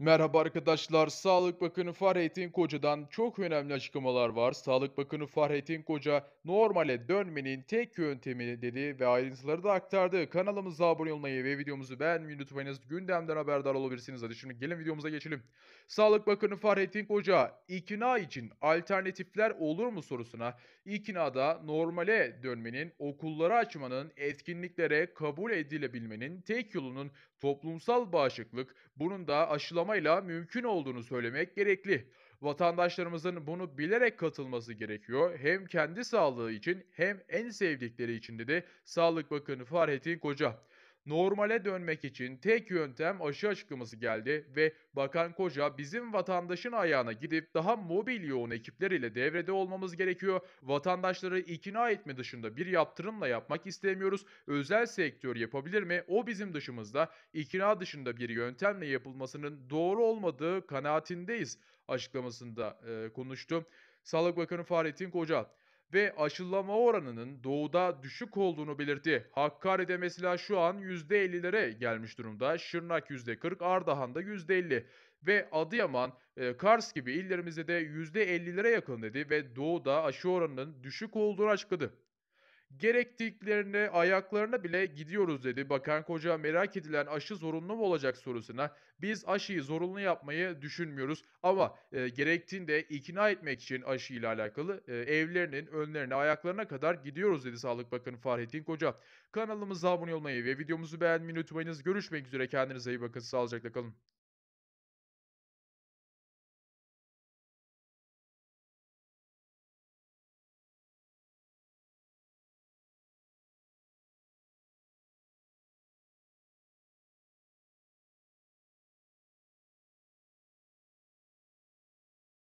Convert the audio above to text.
Merhaba arkadaşlar. Sağlık Bakanı Fahrettin Koca'dan çok önemli açıklamalar var. Sağlık Bakanı Fahrettin Koca normale dönmenin tek yöntemi dedi ve ayrıntıları da aktardı. Kanalımıza abone olmayı ve videomuzu beğenmeyi unutmayınız. Gündemden haberdar olabilirsiniz. Hadi şimdi gelin videomuza geçelim. Sağlık Bakanı Fahrettin Koca ikna için alternatifler olur mu sorusuna iknada normale dönmenin, okulları açmanın, etkinliklere kabul edilebilmenin tek yolunun toplumsal bağışıklık, bunun da aşılama açıklamayla mümkün olduğunu söylemek gerekli. Vatandaşlarımızın bunu bilerek katılması gerekiyor. Hem kendi sağlığı için hem en sevdikleri için dedi Sağlık Bakanı Fahrettin Koca. Normale dönmek için tek yöntem aşı açıklaması geldi ve Bakan Koca bizim vatandaşın ayağına gidip daha mobil yoğun ekipler ile devrede olmamız gerekiyor. Vatandaşları ikna etme dışında bir yaptırımla yapmak istemiyoruz. Özel sektör yapabilir mi? O bizim dışımızda ikna dışında bir yöntemle yapılmasının doğru olmadığı kanaatindeyiz açıklamasında e, konuştu. Sağlık Bakanı Fahrettin Koca ve aşılama oranının doğuda düşük olduğunu belirtti. Hakkari'de mesela şu an %50'lere gelmiş durumda. Şırnak %40, Ardahan'da %50 ve Adıyaman, e, Kars gibi illerimizde de %50'lere yakın dedi ve doğuda aşı oranının düşük olduğunu açıkladı. Gerektiklerine ayaklarına bile gidiyoruz dedi. Bakan Koca merak edilen aşı zorunlu mu olacak sorusuna biz aşıyı zorunlu yapmayı düşünmüyoruz ama e, gerektiğinde ikna etmek için aşıyla alakalı e, evlerinin önlerine ayaklarına kadar gidiyoruz dedi Sağlık Bakanı Fahrettin Koca. Kanalımıza abone olmayı ve videomuzu beğenmeyi unutmayınız. Görüşmek üzere kendinize iyi bakın sağlıcakla kalın.